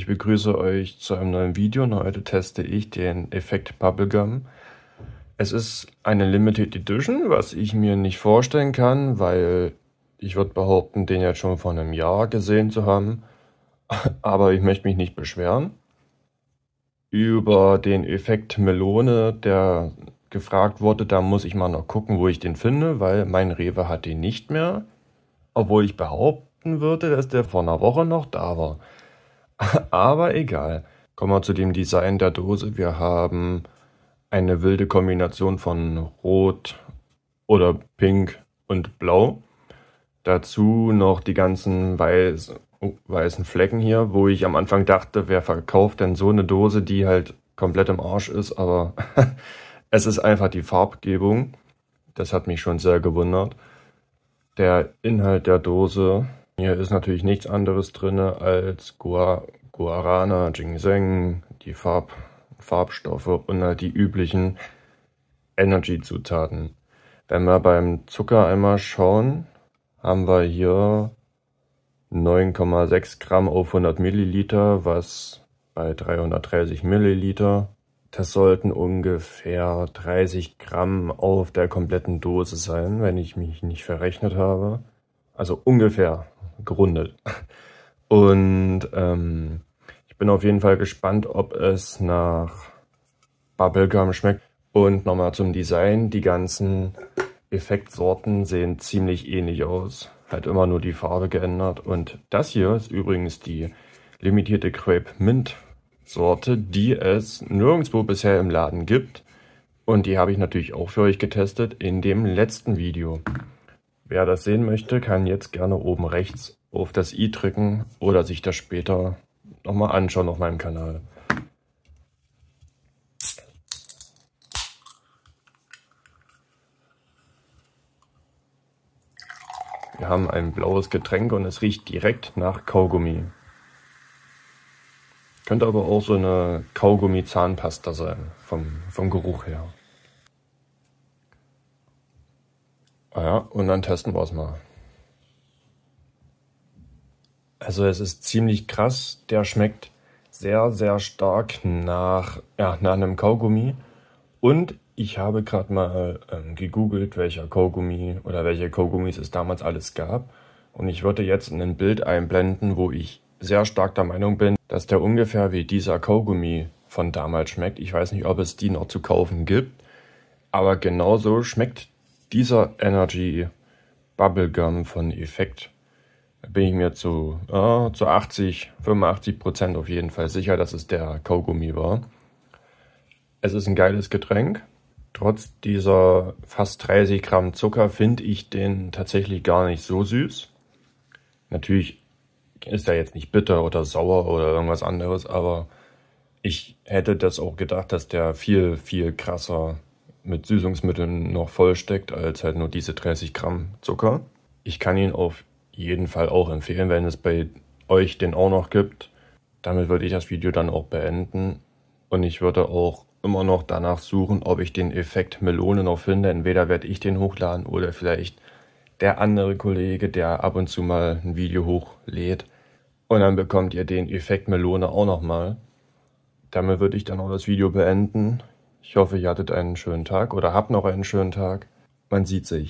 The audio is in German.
Ich begrüße euch zu einem neuen Video und heute teste ich den Effekt Bubblegum. Es ist eine Limited Edition, was ich mir nicht vorstellen kann, weil ich würde behaupten, den jetzt schon vor einem Jahr gesehen zu haben. Aber ich möchte mich nicht beschweren. Über den Effekt Melone, der gefragt wurde, da muss ich mal noch gucken, wo ich den finde, weil mein Rewe hat den nicht mehr. Obwohl ich behaupten würde, dass der vor einer Woche noch da war. Aber egal. Kommen wir zu dem Design der Dose. Wir haben eine wilde Kombination von Rot oder Pink und Blau. Dazu noch die ganzen weiß, oh, weißen Flecken hier, wo ich am Anfang dachte, wer verkauft denn so eine Dose, die halt komplett im Arsch ist, aber es ist einfach die Farbgebung. Das hat mich schon sehr gewundert. Der Inhalt der Dose hier ist natürlich nichts anderes drin als Gua Guarana, Ginseng, die Farb Farbstoffe und halt die üblichen Energy-Zutaten. Wenn wir beim Zucker einmal schauen, haben wir hier 9,6 Gramm auf 100 Milliliter, was bei 330 Milliliter. Das sollten ungefähr 30 Gramm auf der kompletten Dose sein, wenn ich mich nicht verrechnet habe. Also ungefähr gerundet. Und ähm, ich bin auf jeden Fall gespannt, ob es nach Bubblegum schmeckt. Und nochmal zum Design. Die ganzen Effektsorten sehen ziemlich ähnlich aus. Halt immer nur die Farbe geändert. Und das hier ist übrigens die limitierte Crepe Mint Sorte, die es nirgendwo bisher im Laden gibt. Und die habe ich natürlich auch für euch getestet in dem letzten Video. Wer das sehen möchte, kann jetzt gerne oben rechts auf das i drücken oder sich das später nochmal anschauen auf meinem Kanal. Wir haben ein blaues Getränk und es riecht direkt nach Kaugummi. Könnte aber auch so eine Kaugummi-Zahnpasta sein, vom, vom Geruch her. Ah ja, und dann testen wir es mal. Also es ist ziemlich krass. Der schmeckt sehr, sehr stark nach, ja, nach einem Kaugummi. Und ich habe gerade mal ähm, gegoogelt, welcher Kaugummi oder welche Kaugummis es damals alles gab. Und ich würde jetzt ein Bild einblenden, wo ich sehr stark der Meinung bin, dass der ungefähr wie dieser Kaugummi von damals schmeckt. Ich weiß nicht, ob es die noch zu kaufen gibt, aber genauso schmeckt dieser Energy Bubblegum von Effekt bin ich mir zu, äh, zu 80, 85 Prozent auf jeden Fall sicher, dass es der Kaugummi war. Es ist ein geiles Getränk. Trotz dieser fast 30 Gramm Zucker finde ich den tatsächlich gar nicht so süß. Natürlich ist er jetzt nicht bitter oder sauer oder irgendwas anderes, aber ich hätte das auch gedacht, dass der viel, viel krasser mit Süßungsmitteln noch vollsteckt, als halt nur diese 30 Gramm Zucker. Ich kann ihn auf jeden Fall auch empfehlen, wenn es bei euch den auch noch gibt. Damit würde ich das Video dann auch beenden. Und ich würde auch immer noch danach suchen, ob ich den Effekt Melone noch finde. Entweder werde ich den hochladen oder vielleicht der andere Kollege, der ab und zu mal ein Video hochlädt. Und dann bekommt ihr den Effekt Melone auch nochmal. Damit würde ich dann auch das Video beenden. Ich hoffe, ihr hattet einen schönen Tag oder habt noch einen schönen Tag. Man sieht sich.